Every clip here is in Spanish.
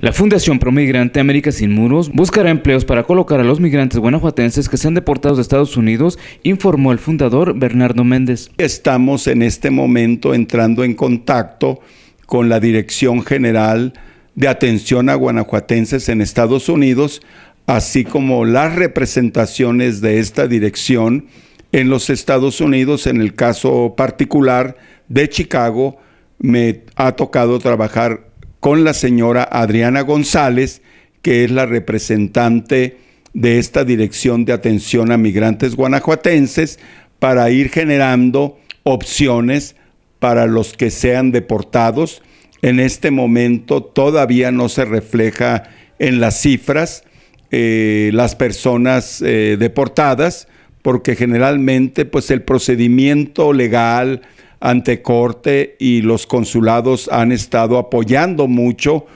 La Fundación Promigrante América Sin Muros buscará empleos para colocar a los migrantes guanajuatenses que han deportados de Estados Unidos, informó el fundador Bernardo Méndez. Estamos en este momento entrando en contacto con la Dirección General de Atención a Guanajuatenses en Estados Unidos, así como las representaciones de esta dirección en los Estados Unidos, en el caso particular de Chicago, me ha tocado trabajar con la señora Adriana González, que es la representante de esta Dirección de Atención a Migrantes Guanajuatenses, para ir generando opciones para los que sean deportados. En este momento todavía no se refleja en las cifras eh, las personas eh, deportadas, porque generalmente pues el procedimiento legal, ante corte y los consulados han estado apoyando mucho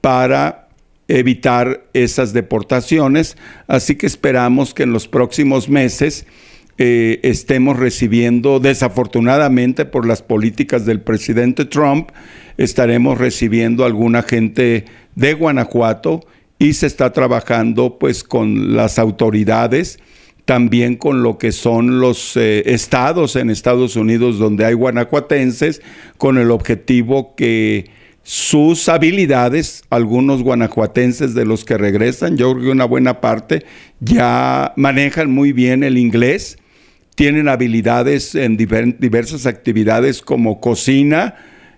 para evitar esas deportaciones. Así que esperamos que en los próximos meses eh, estemos recibiendo, desafortunadamente por las políticas del presidente Trump, estaremos recibiendo alguna gente de Guanajuato y se está trabajando pues con las autoridades también con lo que son los eh, estados en Estados Unidos donde hay guanajuatenses, con el objetivo que sus habilidades, algunos guanajuatenses de los que regresan, yo creo que una buena parte, ya manejan muy bien el inglés, tienen habilidades en diversas actividades como cocina,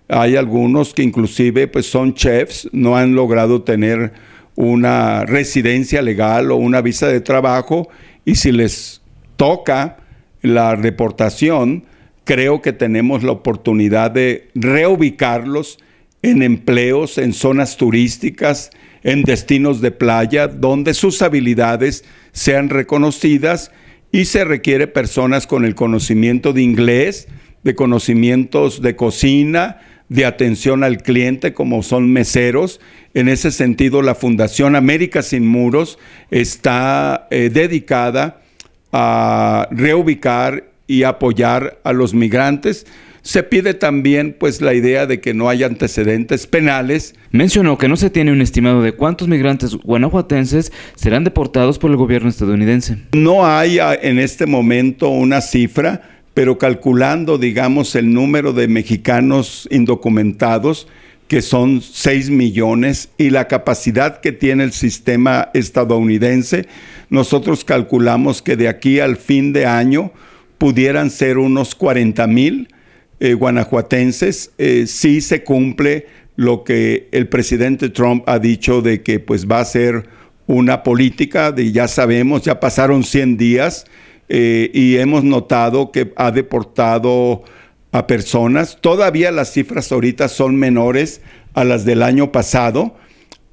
hay algunos que inclusive pues, son chefs, no han logrado tener una residencia legal o una visa de trabajo y si les toca la deportación, creo que tenemos la oportunidad de reubicarlos en empleos, en zonas turísticas, en destinos de playa, donde sus habilidades sean reconocidas y se requiere personas con el conocimiento de inglés, de conocimientos de cocina, de atención al cliente, como son meseros. En ese sentido, la Fundación América Sin Muros está eh, dedicada a reubicar y apoyar a los migrantes. Se pide también pues la idea de que no haya antecedentes penales. Mencionó que no se tiene un estimado de cuántos migrantes guanajuatenses serán deportados por el gobierno estadounidense. No hay ah, en este momento una cifra, pero calculando, digamos, el número de mexicanos indocumentados, que son 6 millones, y la capacidad que tiene el sistema estadounidense, nosotros calculamos que de aquí al fin de año pudieran ser unos 40 mil eh, guanajuatenses eh, si se cumple lo que el presidente Trump ha dicho de que pues va a ser una política de ya sabemos, ya pasaron 100 días, eh, y hemos notado que ha deportado a personas. Todavía las cifras ahorita son menores a las del año pasado,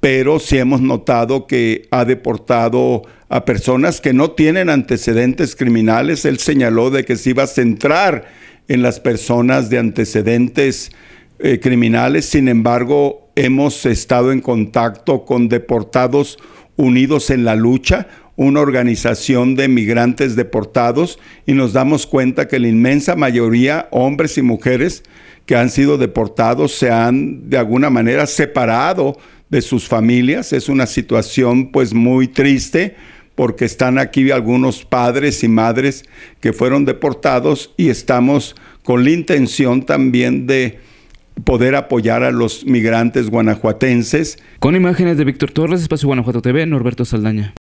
pero sí hemos notado que ha deportado a personas que no tienen antecedentes criminales. Él señaló de que se iba a centrar en las personas de antecedentes eh, criminales. Sin embargo, hemos estado en contacto con deportados unidos en la lucha una organización de migrantes deportados y nos damos cuenta que la inmensa mayoría, hombres y mujeres que han sido deportados, se han de alguna manera separado de sus familias. Es una situación pues muy triste porque están aquí algunos padres y madres que fueron deportados y estamos con la intención también de poder apoyar a los migrantes guanajuatenses. Con imágenes de Víctor Torres, Espacio Guanajuato TV, Norberto Saldaña.